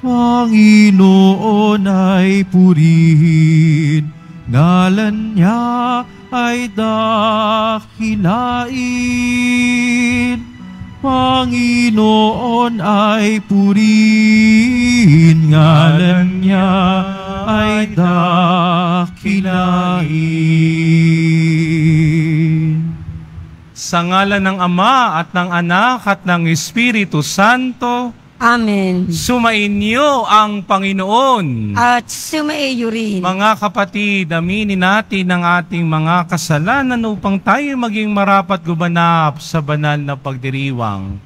Panginoon ay purihin, ngalan niya ay dakilain. Panginoon ay purihin, ngalan niya ay dakilain. Sa ngalan ng Ama at ng Anak at ng Espiritu Santo, Amen. Sumainyo ang Panginoon. At sumaiyo rin. Mga kapatid, aminin natin ang ating mga kasalanan upang tayo maging marapat gumanap sa banal na pagdiriwang.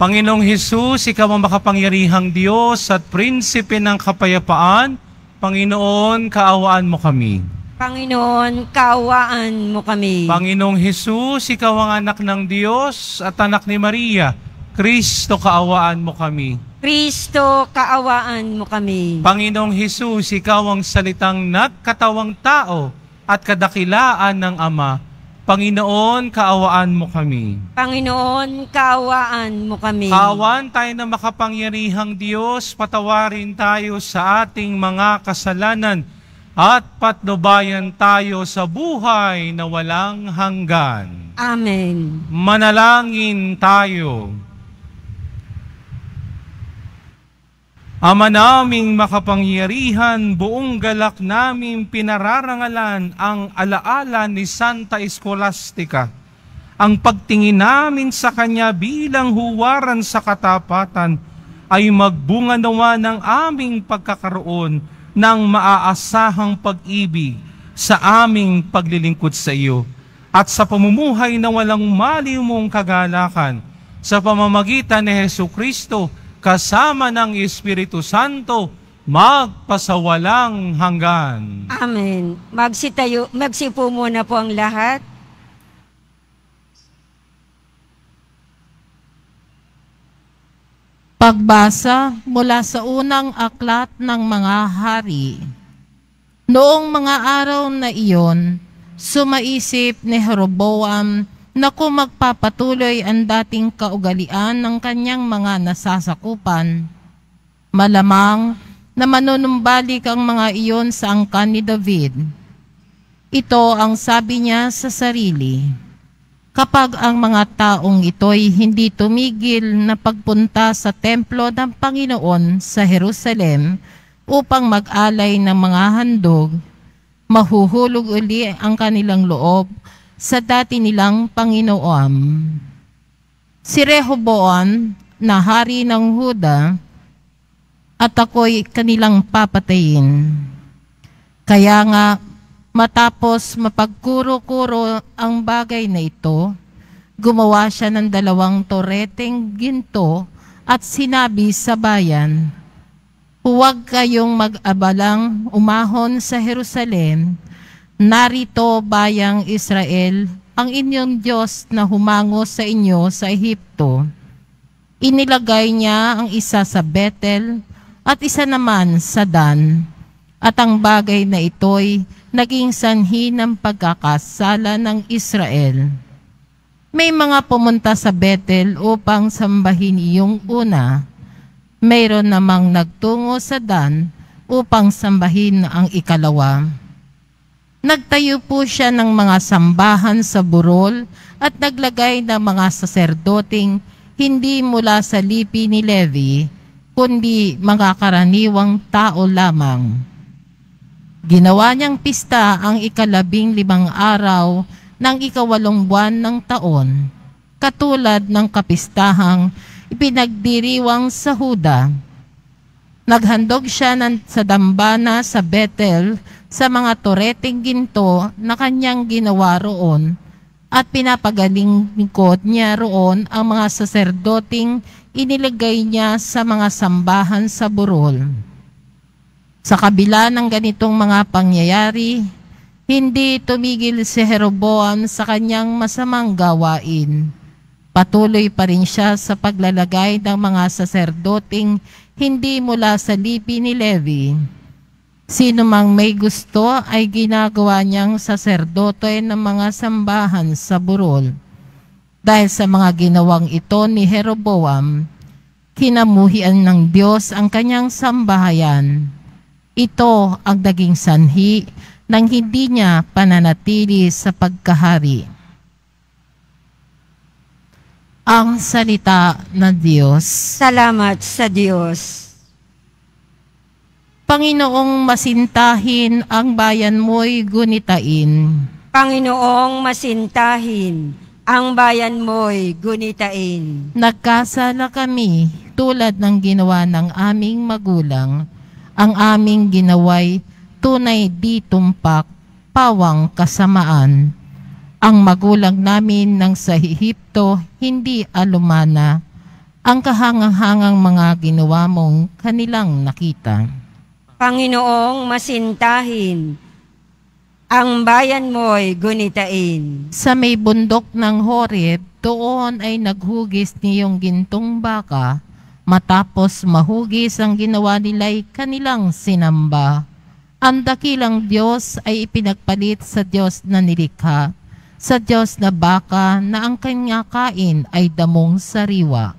Panginoong Hesus, Ikaw ang makapangyarihang Diyos at prinsipe ng kapayapaan. Panginoon, kaawaan mo kami. Panginoon, kaawaan mo kami. Panginoong Hesus, Ikaw ang anak ng Diyos at anak ni Maria Kristo, kaawaan mo kami. Kristo, kaawaan mo kami. Panginoong Hesus, ikaw ang salitang nagkatawang tao at kadakilaan ng Ama. Panginoon, kaawaan mo kami. Panginoon, kaawaan mo kami. Kaawaan tayo ng makapangyarihang Diyos, patawarin tayo sa ating mga kasalanan at patnubayan tayo sa buhay na walang hanggan. Amen. Manalangin tayo. Ama naming makapangyarihan, buong galak naming pinararangalan ang alaala ni Santa Escolastica, ang pagtingin namin sa Kanya bilang huwaran sa katapatan ay magbunga nawa ng aming pagkakaroon ng maaasahang pag-ibig sa aming paglilingkod sa iyo at sa pamumuhay na walang mali mong kagalakan sa pamamagitan ni Heso Kristo kasama ng Espiritu Santo, magpasawalang hanggan. Amen. Magsitayo, magsipo muna po ang lahat. Pagbasa mula sa unang aklat ng mga hari. Noong mga araw na iyon, sumaisip ni Jeroboam na kung magpapatuloy ang dating kaugalian ng kanyang mga nasasakupan. Malamang na manunumbalik ang mga iyon sa angkan ni David. Ito ang sabi niya sa sarili. Kapag ang mga taong ito'y hindi tumigil na pagpunta sa templo ng Panginoon sa Jerusalem upang mag-alay ng mga handog, mahuhulog uli ang kanilang loob sa dati nilang Panginoon. Si Rehoboam na hari ng Huda at ako'y kanilang papatayin. Kaya nga matapos mapagkuro-kuro ang bagay na ito, gumawa siya ng dalawang toreteng ginto at sinabi sa bayan, Huwag kayong mag-abalang umahon sa Jerusalem Narito bayang Israel, ang inyong Diyos na humango sa inyo sa Ehipto. Inilagay niya ang isa sa Bethel at isa naman sa Dan. At ang bagay na ito'y naging sanhi ng pagkakasala ng Israel. May mga pumunta sa Bethel upang sambahin iyong una. Mayroon namang nagtungo sa Dan upang sambahin ang ikalawa Nagtayo po siya ng mga sambahan sa burol at naglagay ng mga saserdoting hindi mula sa lipi ni Levi, kundi mga karaniwang tao lamang. Ginawa niyang pista ang ikalabing limang araw ng ikawalong buwan ng taon, katulad ng kapistahang ipinagdiriwang sa Huda. Naghandog siya ng, sa dambana sa Bethel sa mga tureteng ginto na kanyang ginawa roon at pinapagaling nikot niya roon ang mga saserdoting inilagay niya sa mga sambahan sa burol. Sa kabila ng ganitong mga pangyayari, hindi tumigil si Jeroboam sa kanyang masamang gawain. Patuloy pa rin siya sa paglalagay ng mga saserdoting hindi mula sa lipi ni Levi Sino mang may gusto ay ginagawa niyang saserdote ng mga sambahan sa burol. Dahil sa mga ginawang ito ni Jeroboam, kinamuhian ng Diyos ang kanyang sambahayan. Ito ang naging sanhi nang hindi niya pananatili sa pagkahari. Ang salita ng Diyos. Salamat sa Diyos. Panginoong masintahin ang bayan mo'y gunitain. Panginoong masintahin ang bayan mo'y gunitain. Nagkasala kami tulad ng ginawa ng aming magulang. Ang aming ginaway tunay di pawang kasamaan. Ang magulang namin ng sa Ehipto hindi alumana. Ang kahangahangang mga ginawa mong kanilang nakita. Panginoong masintahin, ang bayan mo'y gunitain. Sa may bundok ng Horeb, doon ay naghugis niyong gintong baka, matapos mahugis ang ginawa nila'y kanilang sinamba. Ang dakilang Diyos ay ipinagpalit sa Diyos na nilikha, sa Diyos na baka na ang kanya kain ay damong sariwa.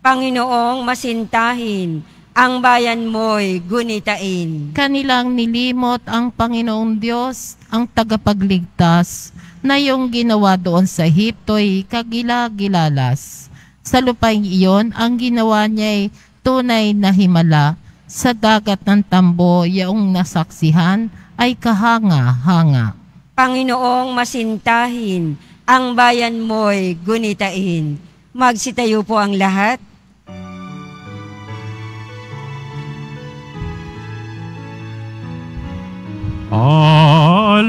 Panginoong masintahin, ang bayan mo'y gunitain. Kanilang nilimot ang Panginoong Diyos, ang tagapagligtas, na yung ginawa doon sa Hipto'y kagilagilalas. Sa lupain iyon, ang ginawa niya'y tunay na himala. Sa dagat ng tambo, yaong nasaksihan ay kahanga-hanga. Panginoong masintahin, ang bayan mo'y gunitain. Magsitayo po ang lahat. Alleluia,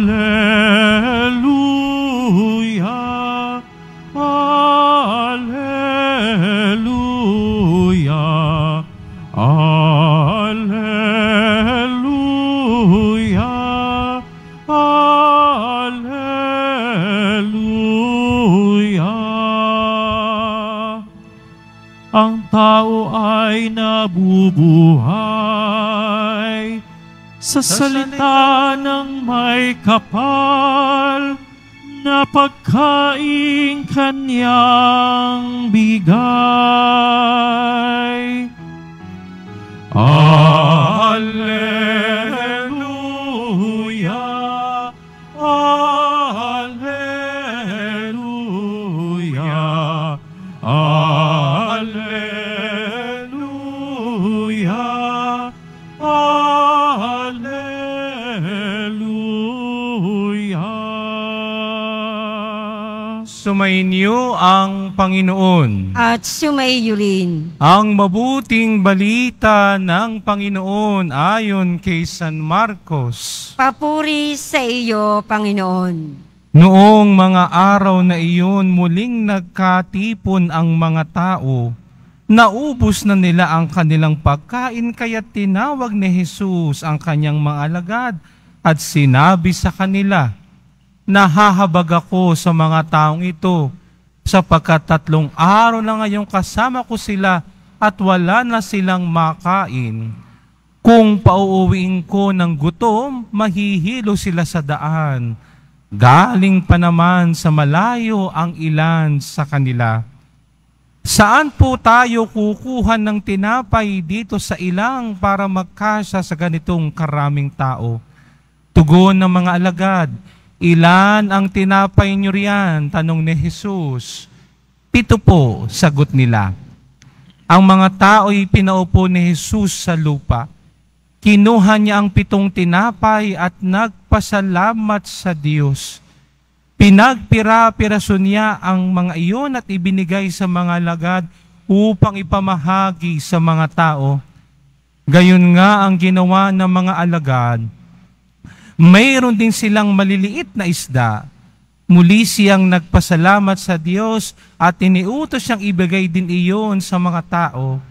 Alleluia, Alleluia, Alleluia. Ang tao ay nabubuhay sa salita ng may kapal na pagkain kanyang bigay. ang Panginoon. At sumaiyo rin. Ang mabuting balita ng Panginoon ayon kay San Marcos. Papuri sa iyo, Panginoon. Noong mga araw na iyon, muling nagkatipon ang mga tao. Naubos na nila ang kanilang pagkain kaya tinawag ni Jesus ang kanyang mga alagad at sinabi sa kanila, Nahahabag ako sa mga taong ito sapagkat tatlong araw na ngayon kasama ko sila at wala na silang makain. Kung pauuwiin ko ng gutom, mahihilo sila sa daan. Galing pa naman sa malayo ang ilan sa kanila. Saan po tayo kukuha ng tinapay dito sa ilang para magkasya sa ganitong karaming tao? Tugon ng mga alagad, Ilan ang tinapay niyo riyan? Tanong ni Jesus. Pito po, sagot nila. Ang mga tao'y pinaupo ni Jesus sa lupa. Kinuha niya ang pitong tinapay at nagpasalamat sa Diyos. Pinagpira-piraso niya ang mga iyon at ibinigay sa mga lagad upang ipamahagi sa mga tao. Gayon nga ang ginawa ng mga alagad mayroon din silang maliliit na isda. Muli siyang nagpasalamat sa Diyos at iniutos siyang ibigay din iyon sa mga tao.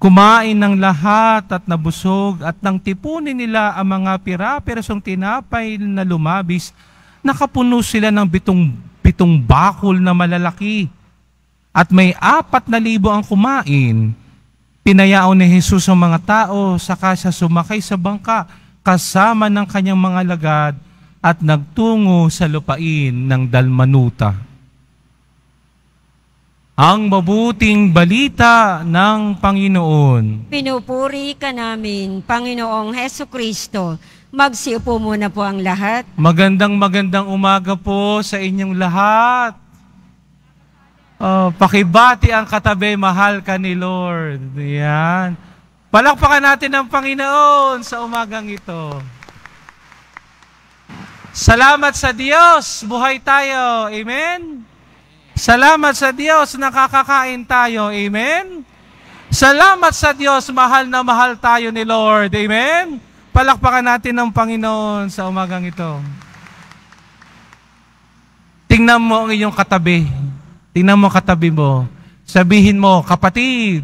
Kumain ng lahat at nabusog at nang tipunin nila ang mga pira-pirasong tinapay na lumabis, nakapuno sila ng bitong, bitong bakol na malalaki at may apat na libo ang kumain. Pinayao ni Jesus ang mga tao, saka siya sumakay sa bangka kasama ng kanyang mga lagad at nagtungo sa lupain ng Dalmanuta. Ang mabuting balita ng Panginoon. Pinupuri ka namin, Panginoong Heso Kristo. Magsiupo muna po ang lahat. Magandang magandang umaga po sa inyong lahat. Oh, pakibati ang katabi, mahal ka ni Lord. Yan. Palakpakan natin ang Panginoon sa umagang ito. Salamat sa Diyos, buhay tayo. Amen? Salamat sa Diyos, nakakakain tayo. Amen? Salamat sa Diyos, mahal na mahal tayo ni Lord. Amen? Palakpakan natin ang Panginoon sa umagang ito. Tingnan mo ang iyong katabi. Tingnan mo katabi mo. Sabihin mo, kapatid,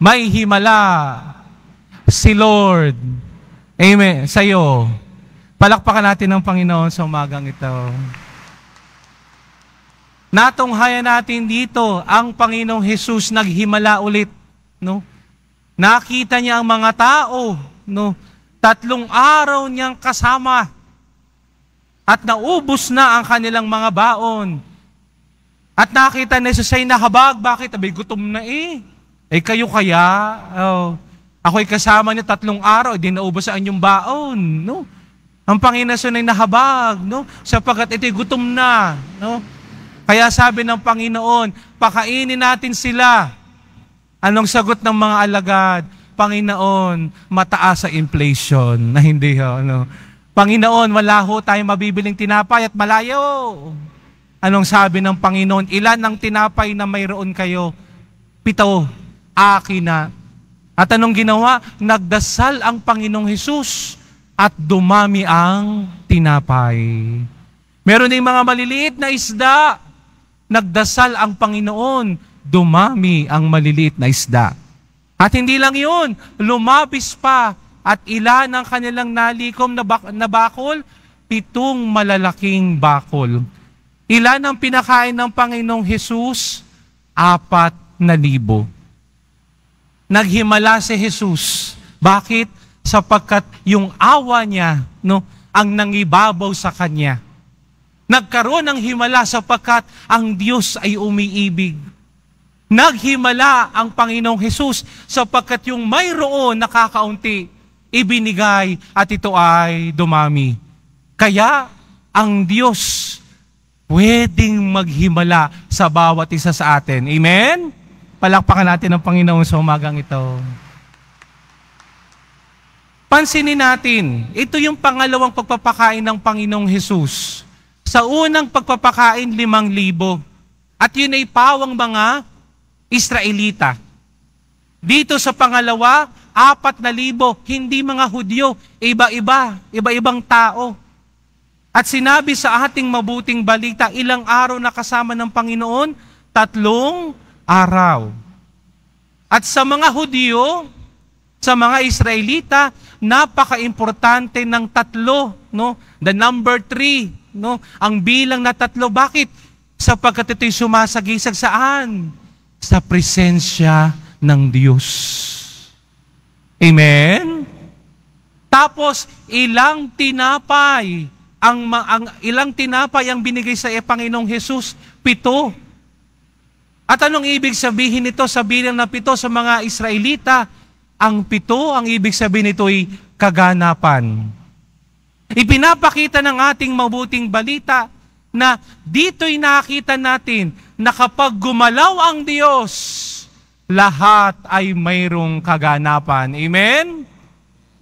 may himala si Lord. Amen. Sa'yo. Palakpakan natin ng Panginoon sa umagang ito. Natunghaya natin dito ang Panginoong Jesus naghimala ulit, no? Nakita niya ang mga tao, no? Tatlong araw niyang kasama at naubos na ang kanilang mga baon. At nakita niya sa Jesus na habag. bakit? Abay, gutom na eh. Eh kayo kaya, oh, ako'y kasama niya tatlong araw, eh, di naubos ang inyong baon. No? Ang Panginoon ay nahabag, no? sapagat ito'y gutom na. No? Kaya sabi ng Panginoon, pakainin natin sila. Anong sagot ng mga alagad? Panginoon, mataas sa inflation. Na hindi, ho, ano? Panginoon, wala ho tayong mabibiling tinapay at malayo. Anong sabi ng Panginoon? Ilan ang tinapay na mayroon kayo? Pito akin na. At anong ginawa? Nagdasal ang Panginoong Hesus at dumami ang tinapay. Meron ding mga maliliit na isda. Nagdasal ang Panginoon, dumami ang maliliit na isda. At hindi lang yun, lumabis pa at ilan ang kanilang nalikom na, bak- na bakol? Pitong malalaking bakol. Ilan ang pinakain ng Panginoong Hesus? Apat na libo naghimala si Jesus. Bakit? Sapagkat yung awa niya, no, ang nangibabaw sa kanya. Nagkaroon ng himala sapagkat ang Diyos ay umiibig. Naghimala ang Panginoong Hesus sapagkat yung mayroon nakakaunti, ibinigay at ito ay dumami. Kaya ang Diyos pwedeng maghimala sa bawat isa sa atin. Amen? Palakpakan natin ang Panginoon sa umagang ito. Pansinin natin, ito yung pangalawang pagpapakain ng Panginoong Hesus. Sa unang pagpapakain, limang libo. At yun ay pawang mga Israelita. Dito sa pangalawa, apat na libo, hindi mga Hudyo, iba-iba, iba-ibang tao. At sinabi sa ating mabuting balita, ilang araw na kasama ng Panginoon? Tatlong araw. At sa mga Hudiyo, sa mga Israelita, napaka-importante ng tatlo, no? The number three, no? Ang bilang na tatlo. Bakit? Sapagkat ito'y sumasagisag saan? Sa presensya ng Diyos. Amen? Tapos, ilang tinapay ang, ang ilang tinapay ang binigay sa Panginoong Hesus? Pito. At anong ibig sabihin nito sa bilang na pito sa mga Israelita? Ang pito, ang ibig sabihin nito ay kaganapan. Ipinapakita ng ating mabuting balita na dito'y nakita natin na kapag gumalaw ang Diyos, lahat ay mayroong kaganapan. Amen?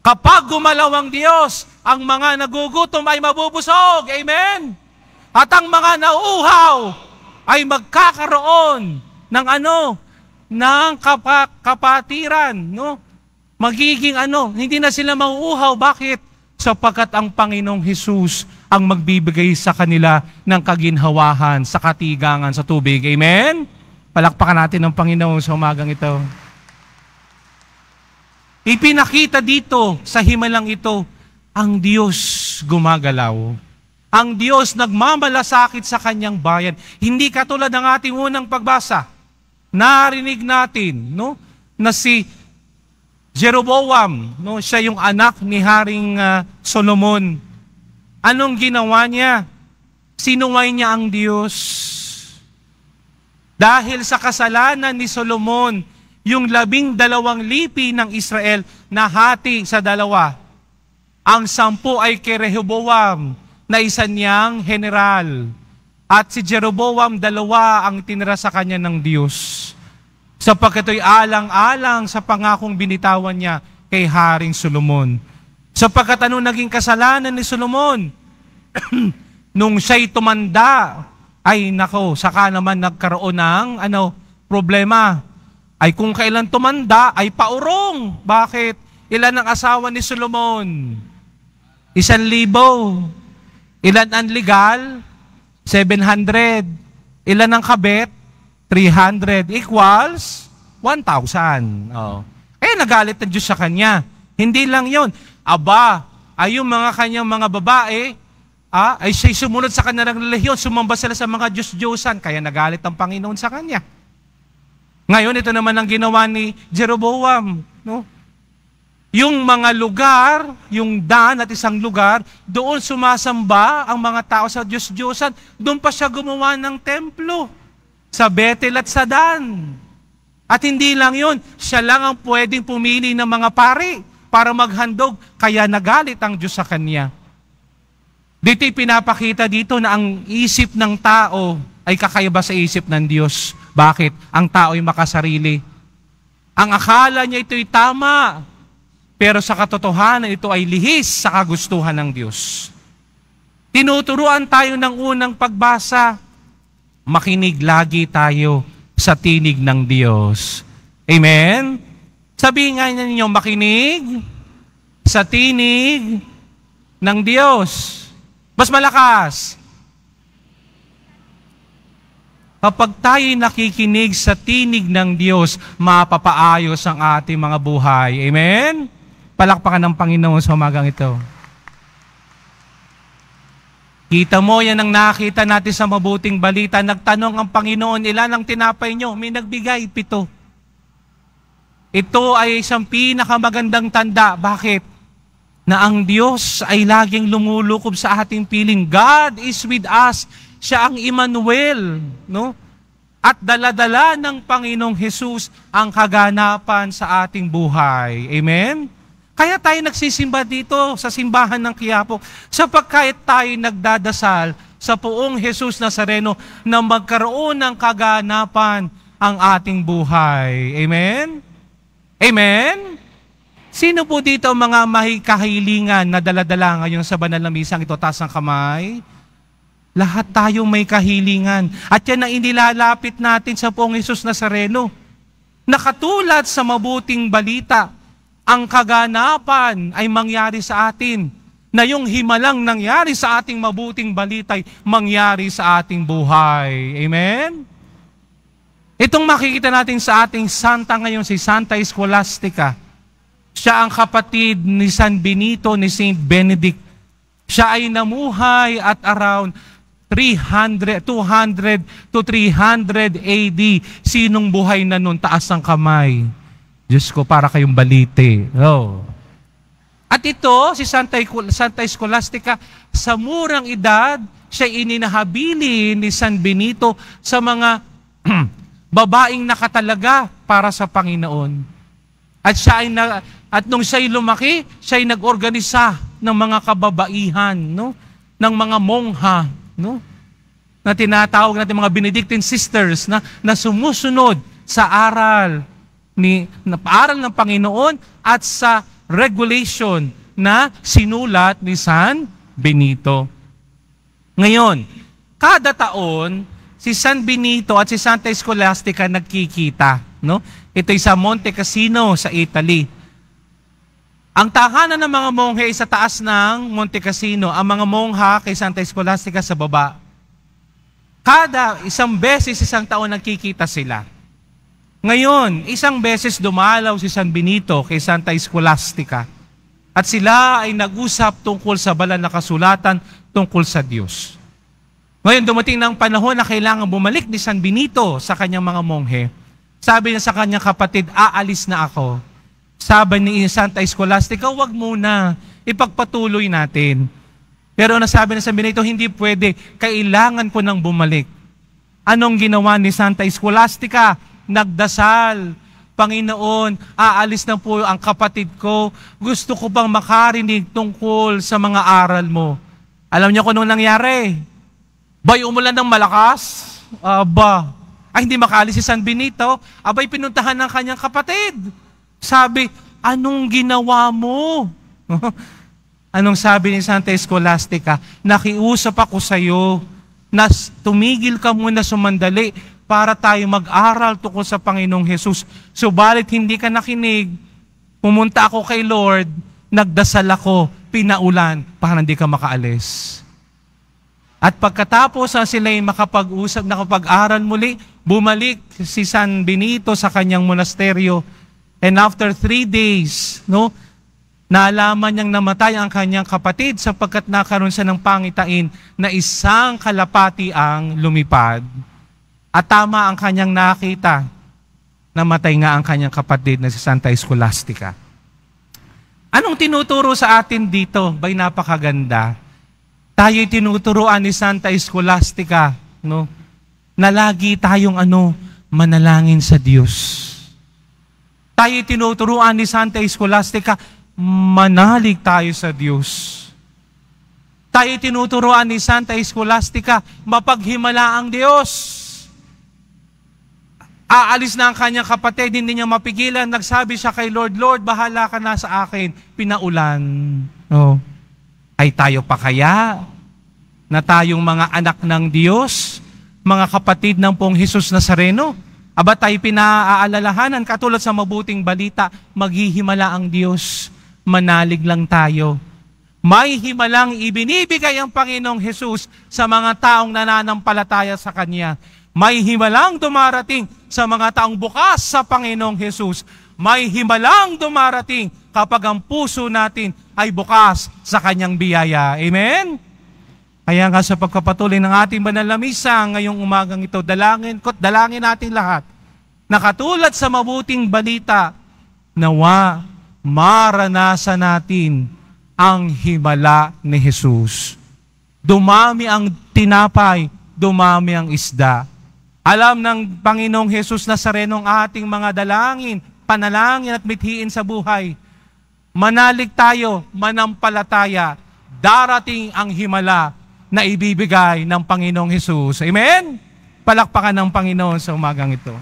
Kapag gumalaw ang Diyos, ang mga nagugutom ay mabubusog. Amen? At ang mga nauuhaw ay magkakaroon ng ano, ng kapa, kapatiran, no? Magiging ano, hindi na sila mauuhaw. Bakit? Sapagkat ang Panginoong Hesus ang magbibigay sa kanila ng kaginhawahan, sa katigangan, sa tubig. Amen? Palakpakan natin ang Panginoon sa umagang ito. Ipinakita dito sa himalang ito ang Diyos gumagalaw. Ang Diyos nagmamalasakit sa kanyang bayan. Hindi katulad ng ating unang pagbasa. Narinig natin, no? Na si Jeroboam, no? Siya yung anak ni Haring uh, Solomon. Anong ginawa niya? Sinuway niya ang Diyos. Dahil sa kasalanan ni Solomon, yung labing dalawang lipi ng Israel nahati sa dalawa. Ang sampu ay kay Rehoboam na isa niyang general. At si Jeroboam dalawa ang tinira sa kanya ng Diyos. Sapagkat ito'y alang-alang sa pangakong binitawan niya kay Haring Solomon. Sapagkat ano naging kasalanan ni Solomon? Nung siya'y tumanda, ay nako, saka naman nagkaroon ng ano, problema. Ay kung kailan tumanda, ay paurong. Bakit? Ilan ang asawa ni Solomon? Isang libo. Ilan ang legal? 700. Ilan ang kabit? 300 equals 1,000. Oh. Kaya nagalit ang Diyos sa kanya. Hindi lang yon. Aba, ay yung mga kanyang mga babae, ah, ay siya'y sumunod sa kanilang lehiyon, sumamba sila sa mga Diyos-Diyosan, kaya nagalit ang Panginoon sa kanya. Ngayon, ito naman ang ginawa ni Jeroboam. No? Yung mga lugar, yung dan at isang lugar, doon sumasamba ang mga tao sa Diyos-Diyosan. Doon pa siya gumawa ng templo. Sa Betel at sa Dan. At hindi lang yun, siya lang ang pwedeng pumili ng mga pari para maghandog, kaya nagalit ang Diyos sa kanya. Dito pinapakita dito na ang isip ng tao ay kakaiba sa isip ng Diyos. Bakit? Ang tao ay makasarili. Ang akala niya ito'y tama. Pero sa katotohanan, ito ay lihis sa kagustuhan ng Diyos. Tinuturuan tayo ng unang pagbasa. Makinig lagi tayo sa tinig ng Diyos. Amen? Sabihin nga ninyo, makinig sa tinig ng Diyos. Mas malakas. Kapag tayo'y nakikinig sa tinig ng Diyos, mapapaayos ang ating mga buhay. Amen? Palakpakan ng Panginoon sa umagang ito. Kita mo, yan ang nakita natin sa mabuting balita. Nagtanong ang Panginoon, ilan ang tinapay nyo? May nagbigay, pito. Ito ay isang pinakamagandang tanda. Bakit? Na ang Diyos ay laging lumulukob sa ating piling. God is with us. Siya ang Emmanuel. No? At daladala ng Panginoong Hesus ang kaganapan sa ating buhay. Amen? Kaya tayo nagsisimba dito sa simbahan ng Quiapo sapagkat tayo nagdadasal sa poong Jesus Nazareno na magkaroon ng kaganapan ang ating buhay. Amen? Amen? Sino po dito ang mga mahikahilingan na daladala ngayon sa banal na misang ito? Taas ng kamay. Lahat tayo may kahilingan. At yan ang inilalapit natin sa poong Jesus Nazareno. Nakatulad sa mabuting balita, ang kaganapan ay mangyari sa atin, na yung himalang nangyari sa ating mabuting balitay, mangyari sa ating buhay. Amen? Itong makikita natin sa ating santa ngayon, si Santa Escolastica. Siya ang kapatid ni San Benito, ni Saint Benedict. Siya ay namuhay at around 300, 200 to 300 AD. Sinong buhay na nun? Taas ang kamay. Diyos ko, para kayong balite. Oh. At ito, si Santa, Santa Escolastica, sa murang edad, siya ininahabilin ni San Benito sa mga babaeng nakatalaga para sa Panginoon. At siya ay na, at nung siya ay lumaki, siya ay nag-organisa ng mga kababaihan, no? ng mga mongha, no? na tinatawag natin mga Benedictine sisters na, na sumusunod sa aral ni na paaral ng Panginoon at sa regulation na sinulat ni San Benito. Ngayon, kada taon si San Benito at si Santa Escolastica nagkikita, no? Ito'y sa Monte Cassino sa Italy. Ang tahanan ng mga monghe ay sa taas ng Monte Cassino, ang mga mongha kay Santa Escolastica sa baba. Kada isang beses, isang taon nagkikita sila. Ngayon, isang beses dumalaw si San Benito kay Santa Escolastica at sila ay nag-usap tungkol sa banal na kasulatan tungkol sa Diyos. Ngayon, dumating ng panahon na kailangan bumalik ni San Benito sa kanyang mga monghe. Sabi niya sa kanyang kapatid, aalis na ako. Sabi ni Santa Escolastica, huwag muna, ipagpatuloy natin. Pero nasabi ni San Benito, hindi pwede, kailangan ko nang bumalik. Anong ginawa ni Santa Escolastica? nagdasal, Panginoon, aalis na po ang kapatid ko. Gusto ko pang makarinig tungkol sa mga aral mo. Alam niyo kung nung nangyari? Bay, umulan ng malakas. Aba, ay hindi makaalis si San Benito. Abay, pinuntahan ng kanyang kapatid. Sabi, anong ginawa mo? anong sabi ni Santa Escolastica? Nakiusap ako sa iyo. na tumigil ka muna sumandali para tayo mag-aral tungkol sa Panginoong Hesus. Subalit hindi ka nakinig, pumunta ako kay Lord, nagdasal ako, pinaulan, para hindi ka makaalis. At pagkatapos na sila ay makapag-usap, nakapag-aral muli, bumalik si San Benito sa kanyang monasteryo. And after three days, no, Naalaman niyang namatay ang kanyang kapatid sapagkat nakaroon siya ng pangitain na isang kalapati ang lumipad. At tama ang kanyang nakita. Namatay nga ang kanyang kapatid na si Santa Escolastica. Anong tinuturo sa atin dito? Ba'y napakaganda? Tayo'y tinuturoan ni Santa Escolastica, no? Na lagi tayong ano, manalangin sa Diyos. Tayo'y tinuturoan ni Santa Escolastica, manalig tayo sa Diyos. Tayo'y tinuturoan ni Santa Escolastica, mapaghimala ang Diyos. Aalis na ang kanyang kapatid, hindi niya mapigilan. Nagsabi siya kay Lord, Lord, bahala ka na sa akin. Pinaulan. No? Oh, ay tayo pa kaya na tayong mga anak ng Diyos, mga kapatid ng pong Jesus Nazareno? Aba tayo pinaaalalahanan, katulad sa mabuting balita, maghihimala ang Diyos, manalig lang tayo. May himalang ibinibigay ang Panginoong Jesus sa mga taong nananampalataya sa Kanya. May himalang dumarating sa mga taong bukas sa Panginoong Hesus. May himalang dumarating kapag ang puso natin ay bukas sa Kanyang biyaya. Amen? Kaya nga sa pagkapatuloy ng ating banal na misa ngayong umagang ito, dalangin ko't dalangin natin lahat na katulad sa mabuting balita, nawa maranasan natin ang himala ni Jesus. Dumami ang tinapay, dumami ang isda. Alam ng Panginoong Hesus Nazareno ang ating mga dalangin, panalangin at mithiin sa buhay. Manalig tayo, manampalataya, darating ang himala na ibibigay ng Panginoong Hesus. Amen? Palakpakan ng Panginoon sa umagang ito.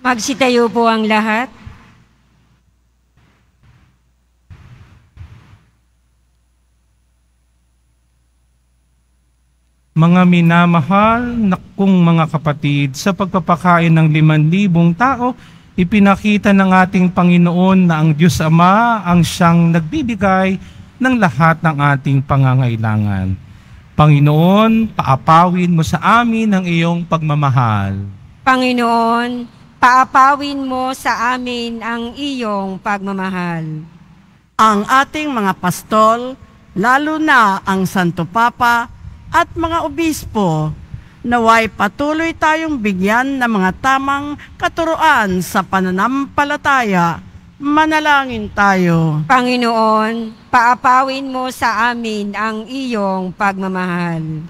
Magsitayo po ang lahat. mga minamahal na kong mga kapatid, sa pagpapakain ng liman libong tao, ipinakita ng ating Panginoon na ang Diyos Ama ang siyang nagbibigay ng lahat ng ating pangangailangan. Panginoon, paapawin mo sa amin ang iyong pagmamahal. Panginoon, paapawin mo sa amin ang iyong pagmamahal. Ang ating mga pastol, lalo na ang Santo Papa, at mga obispo, naway patuloy tayong bigyan ng mga tamang katuruan sa pananampalataya. Manalangin tayo. Panginoon, paapawin mo sa amin ang iyong pagmamahal.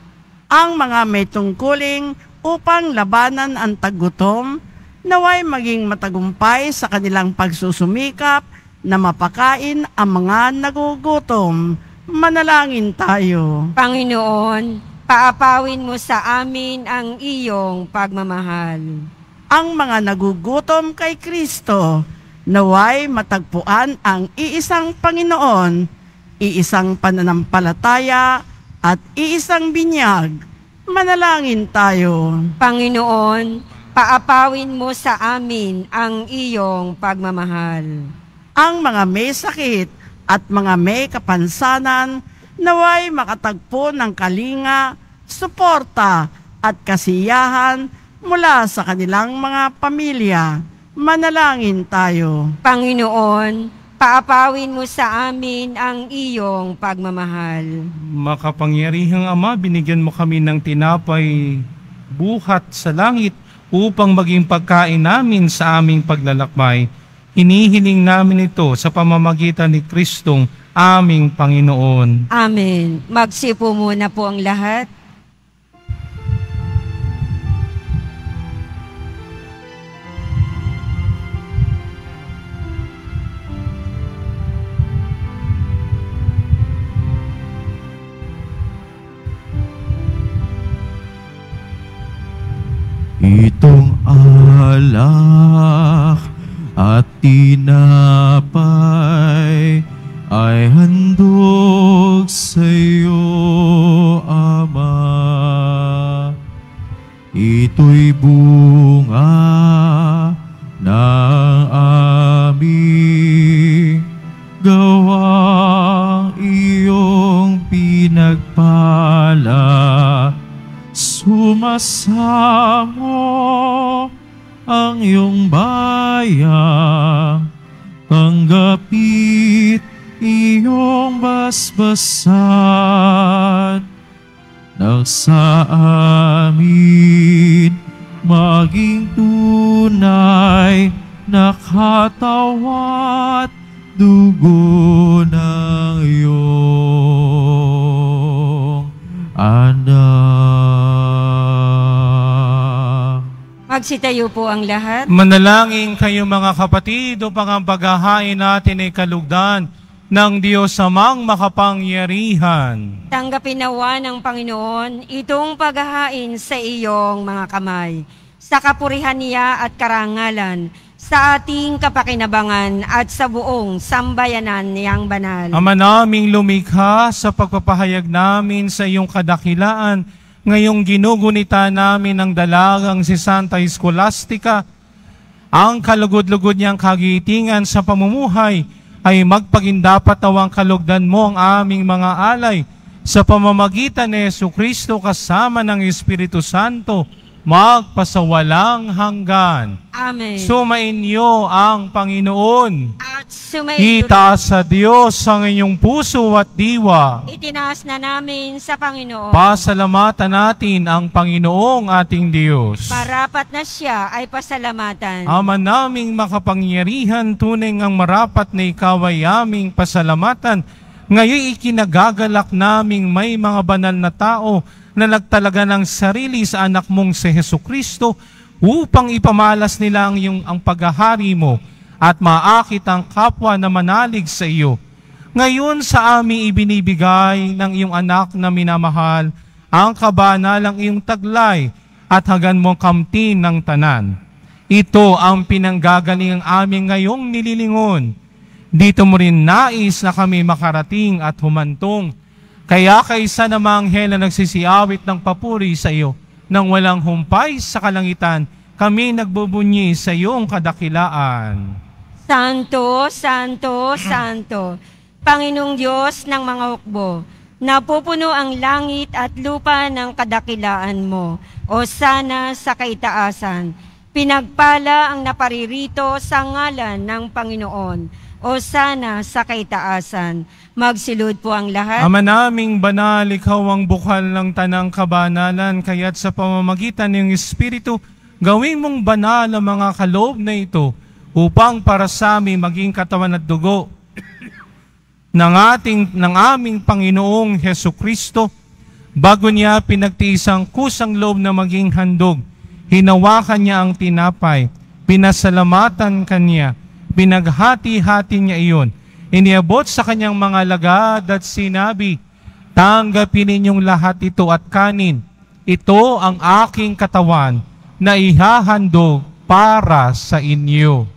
Ang mga may tungkuling upang labanan ang taggutom, naway maging matagumpay sa kanilang pagsusumikap na mapakain ang mga nagugutom Manalangin tayo. Panginoon, paapawin mo sa amin ang iyong pagmamahal. Ang mga nagugutom kay Kristo, naway matagpuan ang iisang Panginoon, iisang pananampalataya, at iisang binyag. Manalangin tayo. Panginoon, paapawin mo sa amin ang iyong pagmamahal. Ang mga may sakit, at mga may kapansanan naway makatagpo ng kalinga, suporta at kasiyahan mula sa kanilang mga pamilya. Manalangin tayo. Panginoon, paapawin mo sa amin ang iyong pagmamahal. Makapangyarihang Ama, binigyan mo kami ng tinapay, buhat sa langit upang maging pagkain namin sa aming paglalakbay Hinihiling namin ito sa pamamagitan ni Kristong aming Panginoon. Amen. Magsipo muna po ang lahat. Itong alak at tinapay ay handog sa iyo, Ama. Ito'y bunga Magsitayo po ang lahat. Manalangin kayo mga kapatid upang ang paghahain natin ay kalugdan ng Diyos samang makapangyarihan. Tanggapin nawa ng Panginoon itong paghahain sa iyong mga kamay, sa kapurihan niya at karangalan, sa ating kapakinabangan at sa buong sambayanan niyang banal. Ama naming lumikha sa pagpapahayag namin sa iyong kadakilaan, ngayong ginugunita namin ang dalagang si Santa Escolastica, ang kalugod-lugod niyang kagitingan sa pamumuhay ay magpagindapat nawang kalugdan mo ang aming mga alay sa pamamagitan ni Yesu Kristo kasama ng Espiritu Santo, magpasawalang hanggan. Amen. Sumainyo ang Panginoon. At sumainyo. Itaas sa Diyos ang inyong puso at diwa. Itinaas na namin sa Panginoon. Pasalamatan natin ang Panginoong ating Diyos. Marapat na siya ay pasalamatan. Ama naming makapangyarihan, tunay ngang marapat na ikaw ay aming pasalamatan. Ngayon ikinagagalak naming may mga banal na tao na nagtalaga ng sarili sa anak mong si Heso Kristo upang ipamalas nila ang, iyong, ang paghahari mo at maakit ang kapwa na manalig sa iyo. Ngayon sa aming ibinibigay ng iyong anak na minamahal ang kabanalang iyong taglay at hagan mong kamtin ng tanan. Ito ang pinanggagalingang aming ngayong nililingon. Dito mo rin nais na kami makarating at humantong kaya kaysa ng mga anghel na nagsisiawit ng papuri sa iyo, nang walang humpay sa kalangitan, kami nagbubunyi sa iyong kadakilaan. Santo, Santo, Santo, Panginoong Diyos ng mga hukbo, napupuno ang langit at lupa ng kadakilaan mo, o sana sa kaitaasan. Pinagpala ang naparirito sa ngalan ng Panginoon o sana sa kaitaasan. Magsilod po ang lahat. Ama naming banal, ikaw ang bukal ng tanang kabanalan, kaya't sa pamamagitan ng Espiritu, gawin mong banal ang mga kaloob na ito upang para sa amin maging katawan at dugo ng, ating, ng aming Panginoong Heso Kristo bago niya pinagtiisang kusang loob na maging handog. Hinawakan niya ang tinapay, pinasalamatan kanya, niya Pinaghati-hati niya iyon. Iniabot sa kanyang mga lagad at sinabi, Tanggapin ninyong lahat ito at kanin. Ito ang aking katawan na ihahandog para sa inyo.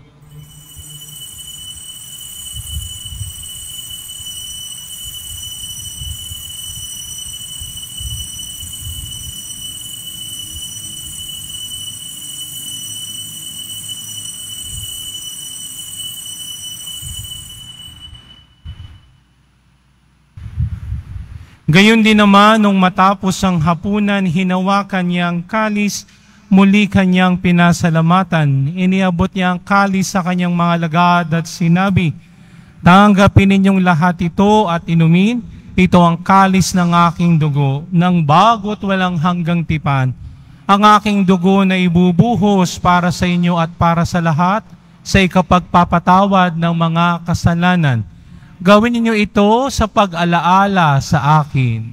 Gayon din naman, nung matapos ang hapunan, hinawakan niya ang kalis, muli kanyang pinasalamatan. Iniabot niya ang kalis sa kanyang mga lagad at sinabi, Tanggapin ninyong lahat ito at inumin, ito ang kalis ng aking dugo, ng bagot walang hanggang tipan. Ang aking dugo na ibubuhos para sa inyo at para sa lahat, sa ikapagpapatawad ng mga kasalanan Gawin ninyo ito sa pag-alaala sa akin.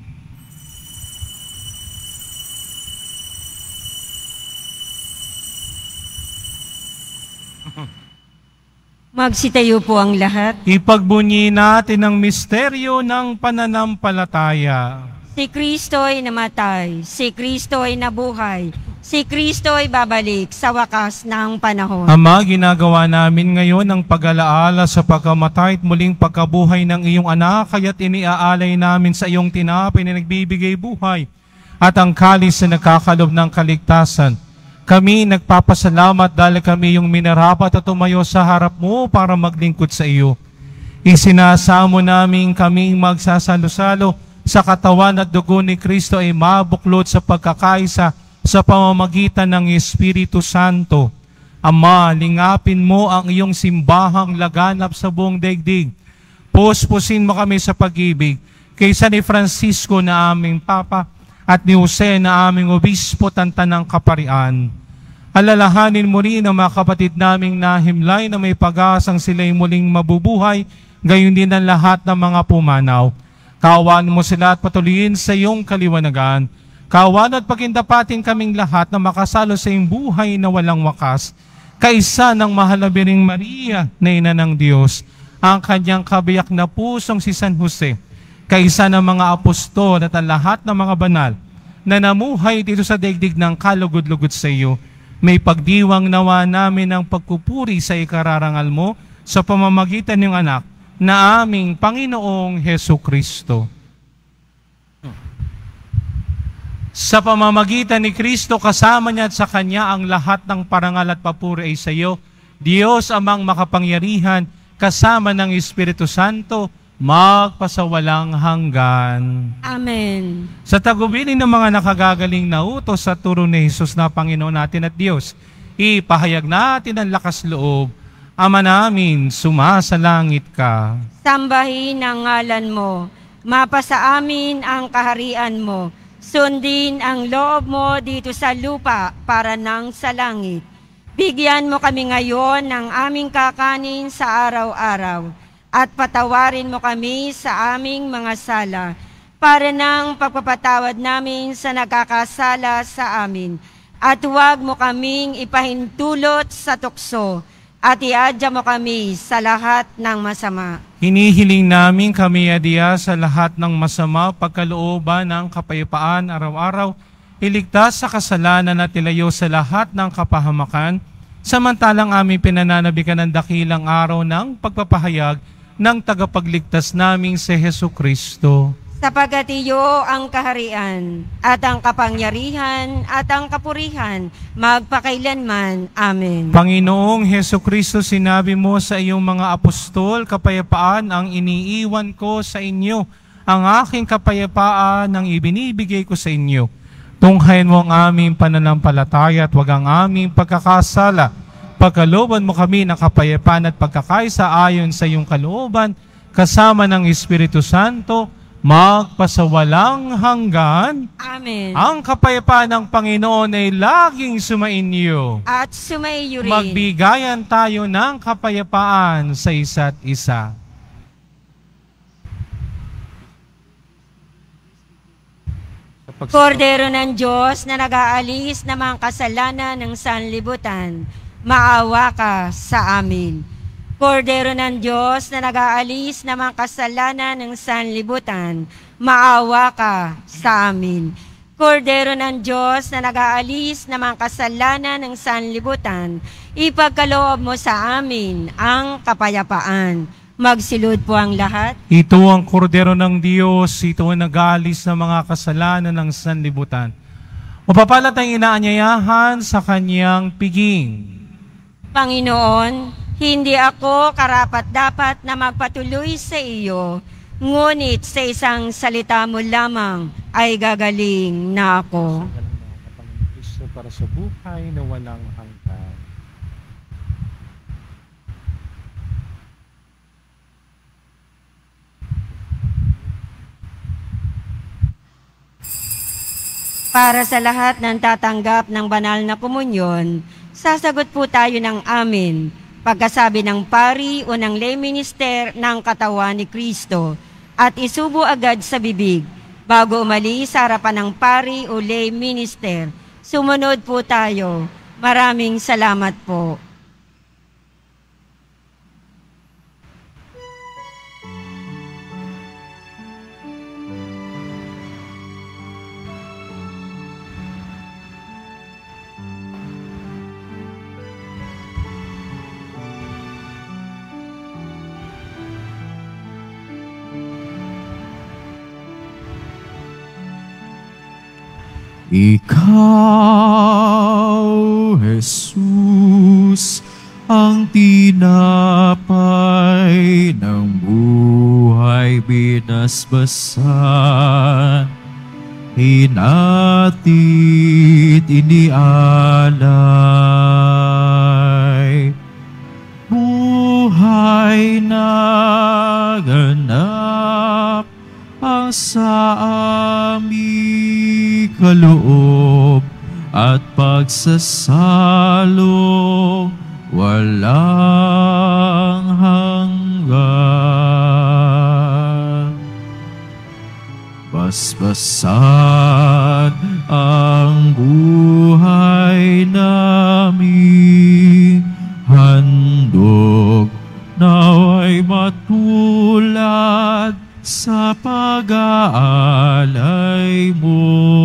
Magsitayo po ang lahat. Ipagbunyi natin ang misteryo ng pananampalataya. Si Kristo ay namatay, si Kristo ay nabuhay, si Kristo ay babalik sa wakas ng panahon. Ama, ginagawa namin ngayon ang pag-alaala sa pagkamatay at muling pagkabuhay ng iyong anak, kaya't iniaalay namin sa iyong tinapay na nagbibigay buhay at ang kalis na nakakalob ng kaligtasan. Kami nagpapasalamat dahil kami yung minarapat at tumayo sa harap mo para maglingkod sa iyo. Isinasamo namin kaming magsasalo-salo sa katawan at dugo ni Kristo ay mabuklod sa pagkakaisa sa pamamagitan ng Espiritu Santo. Ama, lingapin mo ang iyong simbahang laganap sa buong daigdig. Puspusin mo kami sa pag-ibig kaysa ni Francisco na aming Papa at ni Jose na aming Obispo tantanang kaparian. Alalahanin mo rin ang mga kapatid naming nahimlay na may pag-asang sila'y muling mabubuhay, gayon din ang lahat ng mga pumanaw. Kaawaan mo sila at patuloyin sa iyong kaliwanagan Kawan at pagindapatin kaming lahat na makasalo sa iyong buhay na walang wakas, kaysa ng mahal Maria na ina ng Diyos, ang kanyang kabiyak na pusong si San Jose, kaysa ng mga apostol at ang lahat ng mga banal na namuhay dito sa digdig ng kalugod-lugod sa iyo, may pagdiwang nawa namin ang pagkupuri sa ikararangal mo sa pamamagitan ng anak na aming Panginoong Heso Kristo. Sa pamamagitan ni Kristo, kasama niya at sa Kanya ang lahat ng parangal at papuri ay sa iyo. Diyos amang makapangyarihan, kasama ng Espiritu Santo, magpasawalang hanggan. Amen. Sa tagubilin ng mga nakagagaling na utos sa turo ni Jesus na Panginoon natin at Diyos, ipahayag natin ang lakas loob. Ama namin, sumasalangit ka. Sambahin ang ngalan mo. mapasa amin ang kaharian mo Sundin ang loob mo dito sa lupa para nang sa langit. Bigyan mo kami ngayon ng aming kakanin sa araw-araw at patawarin mo kami sa aming mga sala para nang pagpapatawad namin sa nagkakasala sa amin. At huwag mo kaming ipahintulot sa tukso at iadya mo kami sa lahat ng masama. Hinihiling namin kami adya sa lahat ng masama pagkalooban ng kapayapaan araw-araw, iligtas sa kasalanan at ilayo sa lahat ng kapahamakan, samantalang aming pinananabikan ng dakilang araw ng pagpapahayag ng tagapagligtas naming si Heso Kristo. Sapagat iyo ang kaharian at ang kapangyarihan at ang kapurihan magpakailanman. Amen. Panginoong Heso Kristo, sinabi mo sa iyong mga apostol, kapayapaan ang iniiwan ko sa inyo, ang aking kapayapaan ang ibinibigay ko sa inyo. Tunghayan mo ang aming pananampalataya at huwag ang aming pagkakasala. Pagkalooban mo kami ng kapayapaan at pagkakaisa ayon sa iyong kalooban, kasama ng Espiritu Santo, magpasawalang hanggan. Amen. Ang kapayapaan ng Panginoon ay laging sumainyo. At sumaiyo rin. Magbigayan tayo ng kapayapaan sa isa't isa. Kordero ng Diyos na nag-aalis ng mga kasalanan ng sanlibutan, maawa ka sa amin. Kordero ng Diyos na nag-aalis ng kasalanan ng sanlibutan, maawa ka sa amin. Kordero ng Diyos na nag-aalis ng kasalanan ng sanlibutan, ipagkaloob mo sa amin ang kapayapaan. Magsilod po ang lahat. Ito ang kordero ng Diyos, ito ang nag-aalis ng mga kasalanan ng sanlibutan. Mapapalat ang inaanyayahan sa kanyang piging. Panginoon, hindi ako karapat-dapat na magpatuloy sa iyo, ngunit sa isang salita mo lamang ay gagaling na ako. Kristo para sa buhay na walang hanggan. Para sa lahat ng tatanggap ng banal na komunyon, sasagot po tayo ng amin pagkasabi ng pari o ng lay minister ng katawan ni Kristo at isubo agad sa bibig bago umali sa harapan ng pari o lay minister. Sumunod po tayo. Maraming salamat po. Ikaw, Jesus, ang tinapay ng buhay binasbasan. Hinatid inialay. Buhay na ganap ang sa amin kaloob at pagsasalo walang hanggan. Basbasan ang buhay namin handog naway matulad sa pag-aalay mo.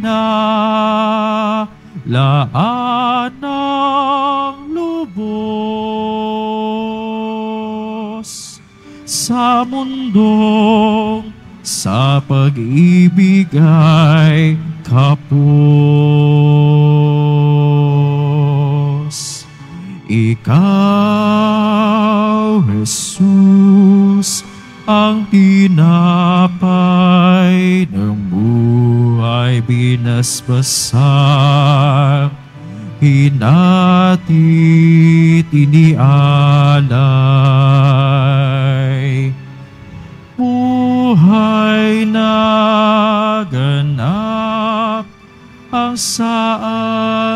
na lahat ng lubos sa mundong sa pag-ibig ay kapos. Ikaw, Jesus, ang tinapay ng buhay ay binaspasang hinatit inialay. Buhay na ganap ang sa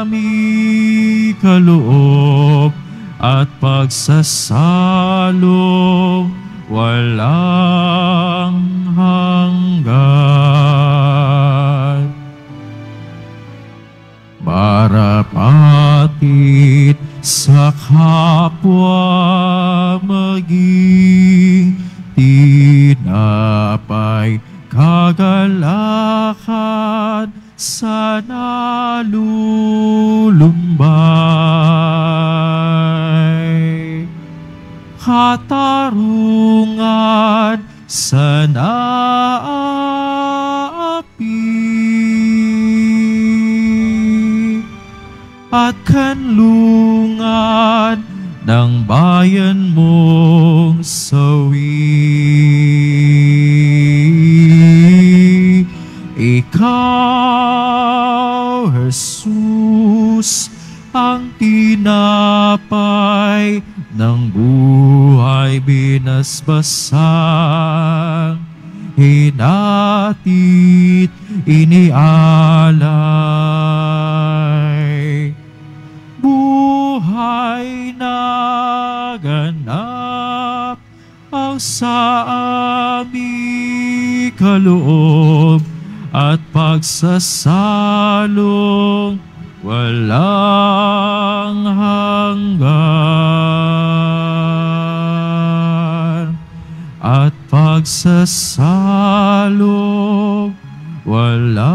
aming kaloob at pagsasalo walang basbasang hinatid inialay. Buhay na ganap ang sa aming kaloob at pagsasal. nagsasalo, wala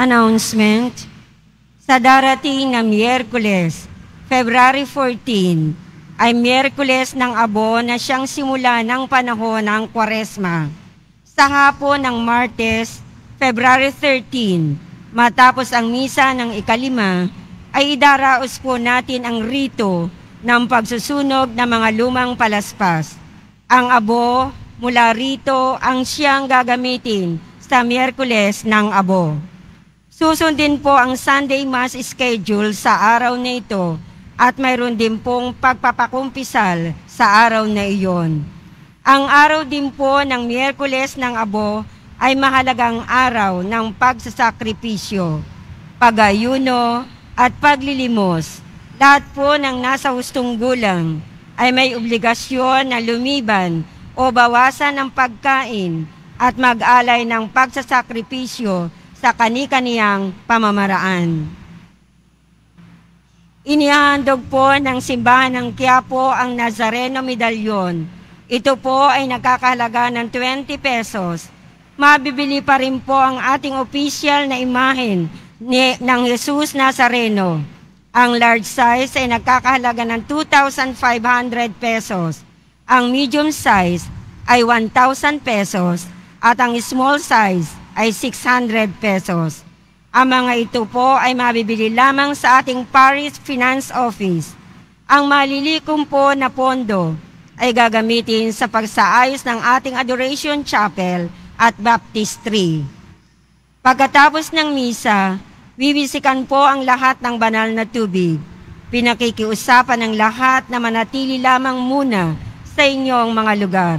Announcement Sa darating na Miyerkules, February 14, ay Miyerkules ng Abo na siyang simula ng panahon ng Kwaresma. Sa hapon ng Martes, February 13, matapos ang misa ng ikalima, ay idaraos po natin ang rito ng pagsusunog ng mga lumang palaspas. Ang abo mula rito ang siyang gagamitin sa Miyerkules ng abo. Susundin po ang Sunday Mass schedule sa araw na ito at mayroon din pong pagpapakumpisal sa araw na iyon. Ang araw din po ng Miyerkules ng Abo ay mahalagang araw ng pagsasakripisyo, pagayuno at paglilimos. Lahat po ng nasa hustong gulang ay may obligasyon na lumiban o bawasan ng pagkain at mag-alay ng pagsasakripisyo sa kani-kaniyang pamamaraan. Inihandog po ng simbahan ng Quiapo ang Nazareno Medallion. Ito po ay nagkakahalaga ng 20 pesos. Mabibili pa rin po ang ating official na imahin ni, ng Jesus Nazareno. Ang large size ay nagkakahalaga ng 2,500 pesos. Ang medium size ay 1,000 pesos at ang small size ay 600 pesos. Ang mga ito po ay mabibili lamang sa ating Paris Finance Office. Ang malilikom po na pondo ay gagamitin sa pagsaayos ng ating Adoration Chapel at Baptistry. Pagkatapos ng misa, wiwisikan po ang lahat ng banal na tubig. Pinakikiusapan ng lahat na manatili lamang muna sa inyong mga lugar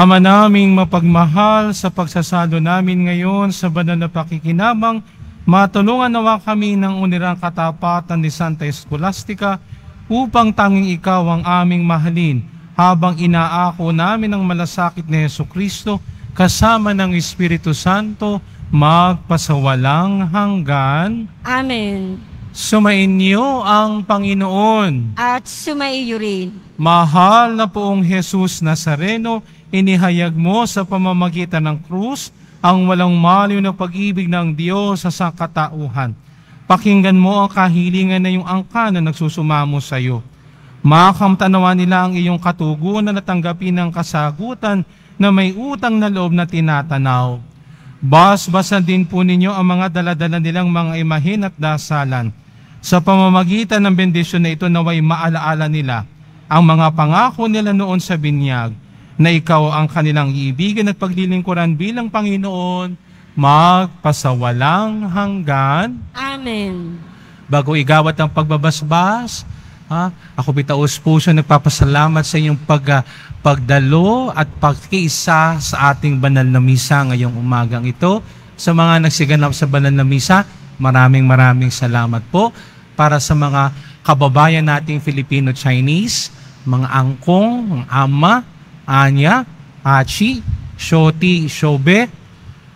Ama naming mapagmahal sa pagsasalo namin ngayon sa banal na pakikinabang, matulungan nawa kami ng unirang katapatan ni Santa Escolastica upang tanging ikaw ang aming mahalin habang inaako namin ang malasakit ni Yesu Kristo kasama ng Espiritu Santo magpasawalang hanggan. Amen. Sumainyo ang Panginoon. At sumaiyo rin. Mahal na poong Jesus Nazareno, inihayag mo sa pamamagitan ng krus ang walang maliw na pag-ibig ng Diyos sa sangkatauhan. Pakinggan mo ang kahilingan na iyong angka na nagsusumamo sa iyo. Makamtanawa nila ang iyong katugunan na natanggapin ng kasagutan na may utang na loob na tinatanaw. Basbasan din po ninyo ang mga daladala nilang mga imahin at dasalan sa pamamagitan ng bendisyon na ito naway maalaala nila ang mga pangako nila noon sa binyag na ikaw ang kanilang iibigin at paglilingkuran bilang Panginoon magpasawalang hanggan. Amen. Bago igawat ang pagbabasbas, Ha? Ako bitaos po siya nagpapasalamat sa inyong pag, uh, pagdalo at pagkiisa sa ating banal na misa ngayong umagang ito. Sa mga nagsiganap sa banal na misa, Maraming maraming salamat po para sa mga kababayan nating Filipino-Chinese, mga angkong, mga ama, anya, achi, shoti, shobe,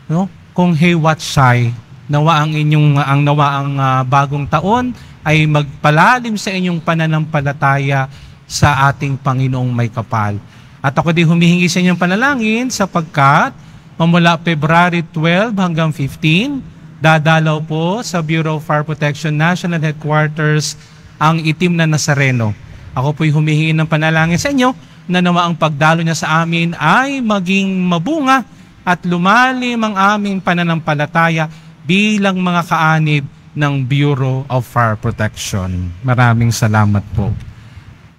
no? kung hey watsai, nawa ang inyong ang nawa ang uh, bagong taon ay magpalalim sa inyong pananampalataya sa ating Panginoong may kapal. At ako din humihingi sa inyong panalangin sapagkat mamula February 12 hanggang 15, dadalaw po sa Bureau of Fire Protection National Headquarters ang itim na Nasareno. Ako po'y humihingi ng panalangin sa inyo na nawa ang pagdalo niya sa amin ay maging mabunga at lumalim ang aming pananampalataya bilang mga kaanib ng Bureau of Fire Protection. Maraming salamat po.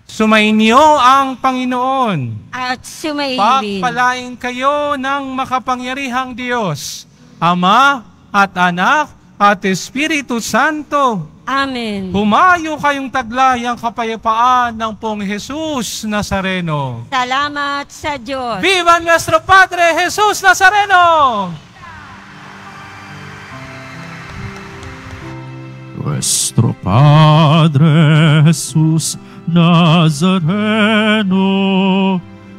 Sumainyo ang Panginoon. At sumainyo. Pagpalain kayo ng makapangyarihang Diyos, Ama, at anak, at Espiritu Santo. Amen. Humayo kayong taglay ang kapayapaan ng pong Jesus Nazareno. Salamat sa Diyos. Viva nuestro Padre Jesus Nazareno! Nuestro Padre Jesus Nazareno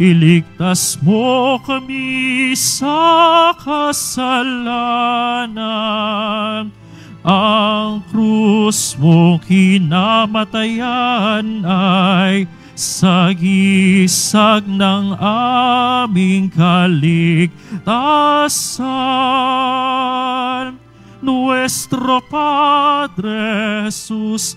Iligtas mo kami sa kasalanan. Ang krus mo kinamatayan ay sagisag ng aming kaligtasan. Nuestro Padre Jesus,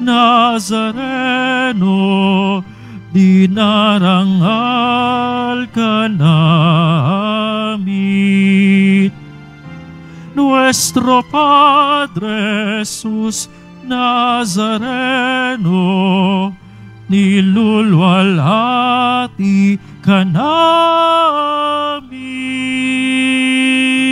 Nazareno, dinaranghal ka namin. Nuestro Padre Jesus Nazareno, nilulwalhati ka namin.